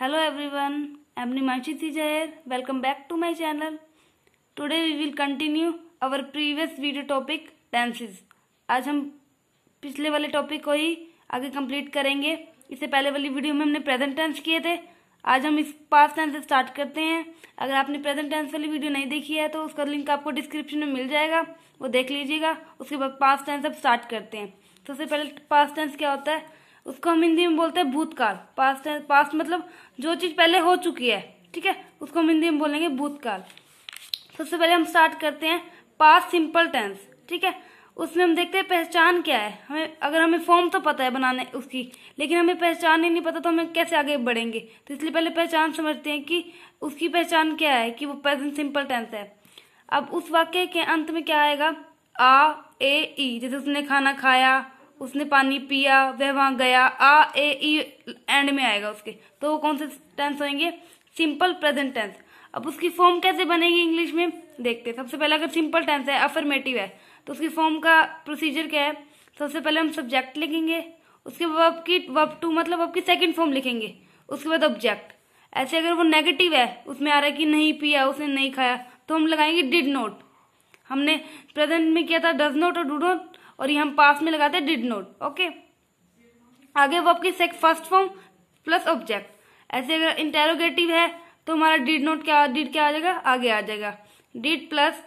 hello everyone i am nimanshi thijayer welcome back to my channel today we will continue our previous video topic dances आज हम पिछले वाले topic को ही आगे complete करेंगे इससे पहले वाली वीडियो में हमने प्रेजेंट टेंस किए थे आज हम इस पास्ट टेंस से स्टार्ट करते हैं अगर आपने प्रेजेंट टेंस वाली वीडियो नहीं देखी है तो उसका लिंक आपको डिस्क्रिप्शन में मिल जाएगा वो देख लीजिएगा उसके बाद पास्ट टेंस अब स्टार्ट करते हैं सबसे पहले पास्ट टेंस क्या होता है उसको हम हिंदी में बोलते हैं भूतकाल पास्ट पास्ट मतलब जो चीज़ पहले हो चुकी है ठीक है उसको हम हिंदी में बोलेंगे भूतकाल सबसे पहले हम स्टार्ट करते हैं पास्ट सिंपल टेंस ठीक है उसमें हम देखते हैं पहचान क्या है हमें अगर हमें फॉर्म तो पता है बनाने उसकी लेकिन हमें पहचान ही नहीं पता तो हम कैसे आगे बढ़ेंगे तो इसलिए पहले पहचान समझते हैं कि उसकी पहचान क्या है कि वो प्रेजेंट सिंपल टेंस है अब उस वाक्य के अंत में क्या आएगा आ ए ई जैसे उसने खाना खाया उसने पानी पिया वह वहां गया आ ए ई एंड में आएगा उसके तो वो कौन से टेंस होंगे सिंपल प्रेजेंट टेंस अब उसकी फॉर्म कैसे बनेगी इंग्लिश में देखते हैं सबसे पहले अगर सिंपल टेंस है अफर्मेटिव है तो उसकी फॉर्म का प्रोसीजर क्या है सबसे पहले हम सब्जेक्ट लिखेंगे उसके वर्ब की वर्ब टू मतलब वर्ब की सेकंड फॉर्म लिखेंगे उसके बाद ऑब्जेक्ट मतलब ऐसे अगर वो नेगेटिव है उसमें आ रहा है कि नहीं पिया उसने नहीं खाया तो हम लगाएंगे डिड नोट हमने प्रेजेंट में किया था डज नोट और डू नोट और ये हम पास में लगाते हैं डिड नोट ओके आगे वो आपकी सेक फर्स्ट फॉर्म प्लस ऑब्जेक्ट ऐसे अगर इंटेरोगेटिव है तो हमारा डिड नोट क्या डिड क्या आ जाएगा आगे आ जाएगा डिड प्लस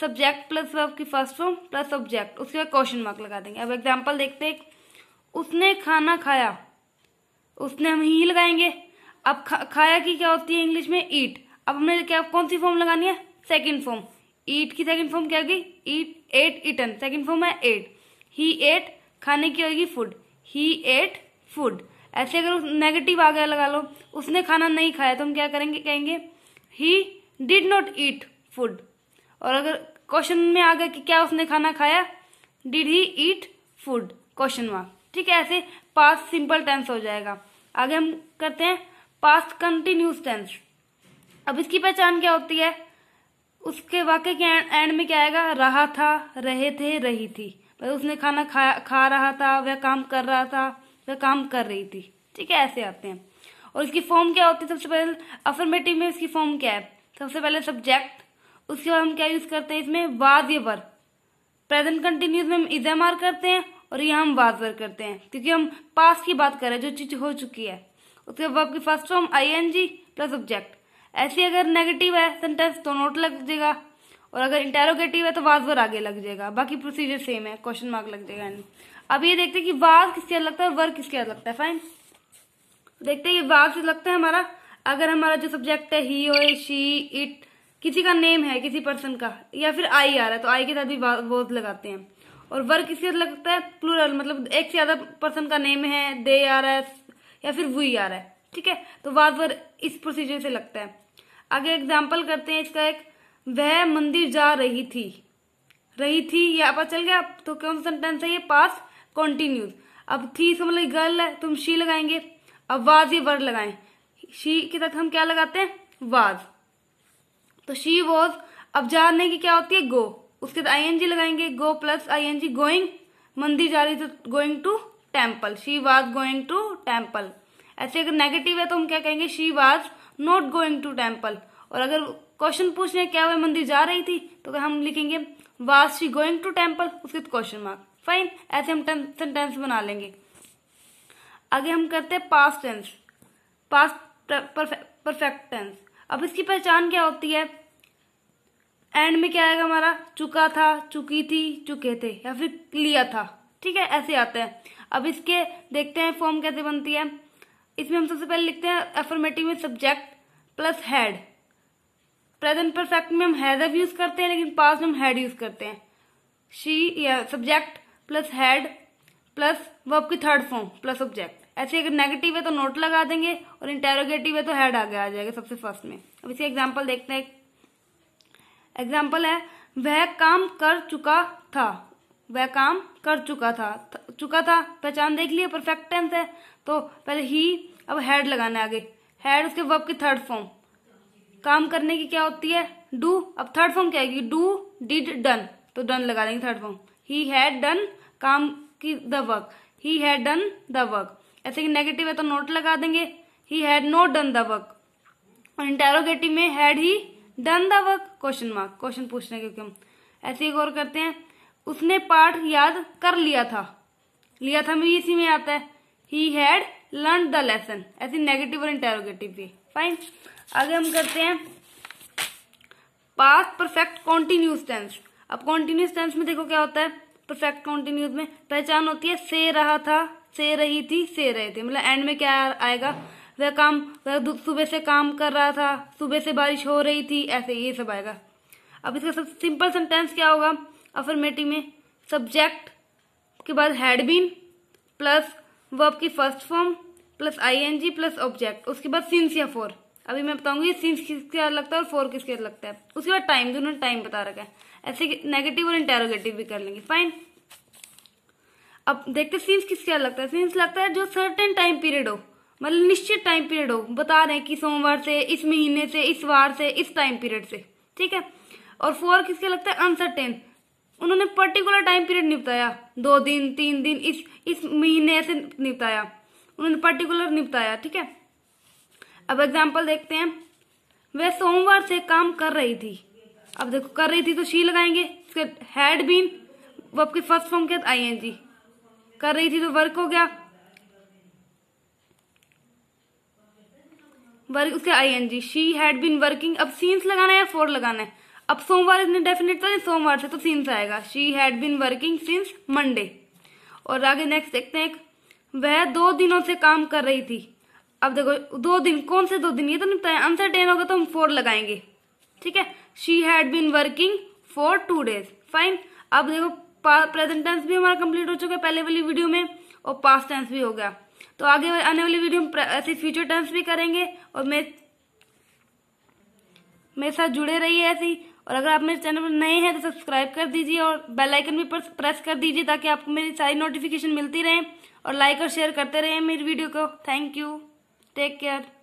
सब्जेक्ट प्लस की फर्स्ट फॉर्म प्लस ऑब्जेक्ट उसके बाद क्वेश्चन मार्क लगा देंगे अब एग्जाम्पल देखते हैं उसने खाना खाया उसने हम ही लगाएंगे अब खा, खाया की क्या होती है इंग्लिश में ईट अब हमने क्या कौन सी फॉर्म लगानी है सेकेंड फॉर्म ईट की सेकेंड फॉर्म क्या होगी eat ate eaten second form है एट ही एट खाने की होगी फूड ही एट फूड ऐसे अगर नेगेटिव आ गया लगा लो उसने खाना नहीं खाया तो हम क्या करेंगे कहेंगे he did not eat food और अगर क्वेश्चन में आ गया कि क्या उसने खाना खाया did he eat food question वा ठीक है ऐसे पास्ट सिंपल टेंस हो जाएगा आगे हम करते हैं पास्ट कंटिन्यूस टेंस अब इसकी पहचान क्या होती है उसके वाक्य के एंड में क्या आएगा रहा था रहे थे रही थी उसने खाना खा खा रहा था वह काम कर रहा था वह काम कर रही थी ठीक है ऐसे आते हैं और इसकी फॉर्म क्या होती है सबसे पहले अफर्मेटिव में इसकी फॉर्म क्या है सबसे पहले सब्जेक्ट उसके बाद हम क्या यूज करते हैं इसमें वाज वर प्रेजेंट कंटिन्यूस में हम इजम करते हैं और ये हम वाज वर करते हैं क्योंकि हम पास की बात कर रहे हैं जो चीज हो चुकी है उसके बाद आपकी first form I N G plus subject ऐसी अगर नेगेटिव है सेंटेंस तो नोट लग जाएगा और अगर इंटेरोगेटिव है तो वर आगे लग जाएगा बाकी प्रोसीजर सेम है क्वेश्चन मार्क लग जाएगा अब ये देखते हैं कि वाज किसके लगता है और वर्ग किसके लगता है फाइन देखते हैं ये वाज लगता है हमारा अगर हमारा जो सब्जेक्ट है ही हो शी इट किसी का नेम है किसी पर्सन का या फिर आई आ रहा है तो आई के साथ भी बोध लगाते हैं और वर्ग किसके लगता है प्लूरल मतलब एक से ज्यादा पर्सन का नेम है दे आ रहा है या फिर वी आ रहा है ठीक है तो वाज वर इस प्रोसीजर से लगता है आगे एग्जाम्पल करते हैं इसका एक वह मंदिर जा रही थी रही थी ये आपका चल गया तो कौन सा टेंस है ये पास कॉन्टिन्यूज अब थी समझ लो गर्ल है तुम शी लगाएंगे अब वाज ये वर्ड लगाए शी के साथ हम क्या लगाते हैं वाज तो शी वॉज अब जाने की क्या होती है गो उसके साथ आई एन जी लगाएंगे go plus I N G going मंदिर जा रही थी going to temple she was going to temple ऐसे अगर नेगेटिव है तो हम क्या कहेंगे she was not going to temple और अगर क्वेश्चन पूछने क्या वह मंदिर जा रही थी तो हम लिखेंगे was she going to temple उसके क्वेश्चन मार्क फाइन ऐसे हम सेंटेंस बना लेंगे आगे हम करते हैं past tense past perfect tense अब इसकी पहचान क्या होती है एंड में क्या आएगा हमारा चुका था चुकी थी चुके थे या फिर लिया था ठीक है ऐसे आते हैं अब इसके देखते हैं फॉर्म कैसे बनती है इसमें हम सबसे पहले लिखते हैं एफर्मेटिव में subject plus had present perfect में हम हैज यूज करते हैं लेकिन पास में हम हैड यूज करते हैं शी या सब्जेक्ट प्लस हैड प्लस वो आपकी थर्ड फॉर्म प्लस ऑब्जेक्ट ऐसे अगर नेगेटिव है तो नोट लगा देंगे और इंटेरोगेटिव है तो हैड आगे आ जाएगा सबसे फर्स्ट में अब इसे एग्जाम्पल देखते हैं एग्जाम्पल है वह काम कर चुका था वह काम कर चुका था चुका था पहचान देख लिया परफेक्ट टेंस है तो पहले ही अब हेड लगाना आगे हेड उसके वर्ब की थर्ड फॉर्म काम करने की क्या होती है डू अब थर्ड फॉर्म क्या है डू डिड डन तो डन लगा देंगे third form he had done काम की the work he had done the work ऐसे कि नेगेटिव है तो नोट लगा देंगे he had not done the work और इंटेरोगेटिव में had he done the work question mark question पूछने क्योंकि हम ऐसे एक और करते हैं उसने पाठ याद कर लिया था लिया था मेरी इसी में आता है he had learn the lesson ऐसी नेगेटिव और इंटेरोगेटिव भी फाइन आगे हम करते हैं पास्ट परफेक्ट कॉन्टिन्यूस टेंस अब कॉन्टिन्यूस टेंस में देखो क्या होता है परफेक्ट कॉन्टिन्यूस में पहचान होती है से रहा था से रही थी से रहे थे मतलब एंड में क्या आएगा वह काम वह सुबह से काम कर रहा था सुबह से बारिश हो रही थी ऐसे ये सब आएगा अब इसका सबसे सिंपल सेंटेंस क्या होगा अफर्मेटिव में सब्जेक्ट के बाद हैड बीन प्लस वर्ब की first form plus I N G plus object उसके बाद या फोर अभी मैं बताऊंगी सिक्स किसके लगता है और फोर किसके लगता है उसके बाद टाइम दोनों टाइम बता रखा है ऐसे नेगेटिव और इंटेरोगेटिव भी कर लेंगे फाइन अब देखते सिंस किसके लगता है सिंस लगता है जो सर्टेन टाइम पीरियड हो मतलब निश्चित टाइम पीरियड हो बता रहे हैं कि सोमवार से इस महीने से इस वार से इस टाइम पीरियड से ठीक है और फोर किसके लगता है अनसर्टेन उन्होंने पर्टिकुलर टाइम पीरियड नहीं बताया दो दिन तीन दिन इस इस महीने से नहीं बताया उन्होंने पर्टिकुलर नहीं बताया ठीक है अब एग्जाम्पल देखते हैं वह सोमवार से काम कर रही थी अब देखो कर रही थी तो शी लगाएंगे इसके हैड बीन वो आपके फर्स्ट फॉर्म के आई एन जी कर रही थी तो वर्क हो गया वर्क उसके I N G she had been working अब सीन्स लगाना है या फोर लगाना है अब सोमवार इतने डेफिनेट तो था सोमवार से तो सीन्स आएगा she had been working since Monday और आगे नेक्स्ट देखते हैं वह दो दिनों से काम कर रही थी अब देखो दो दिन कौन से दो दिन ये तो नहीं बताया आंसर टेन होगा तो हम फोर लगाएंगे ठीक है she had been working for two days fine अब देखो प्रेजेंट टेंस भी हमारा कंप्लीट हो चुका है पहले वाली वीडियो में और पास्ट टेंस भी हो गया तो आगे आने वाली वीडियो में ऐसे फ्यूचर टेंस भी करेंगे और मैं मेरे साथ जुड़े रहिए ऐसे ही और अगर आप मेरे चैनल पर नए हैं तो सब्सक्राइब कर दीजिए और बेल आइकन भी प्रेस कर दीजिए ताकि आपको मेरी सारी नोटिफिकेशन मिलती रहे और लाइक और शेयर करते रहे मेरी वीडियो को थैंक यू Deckert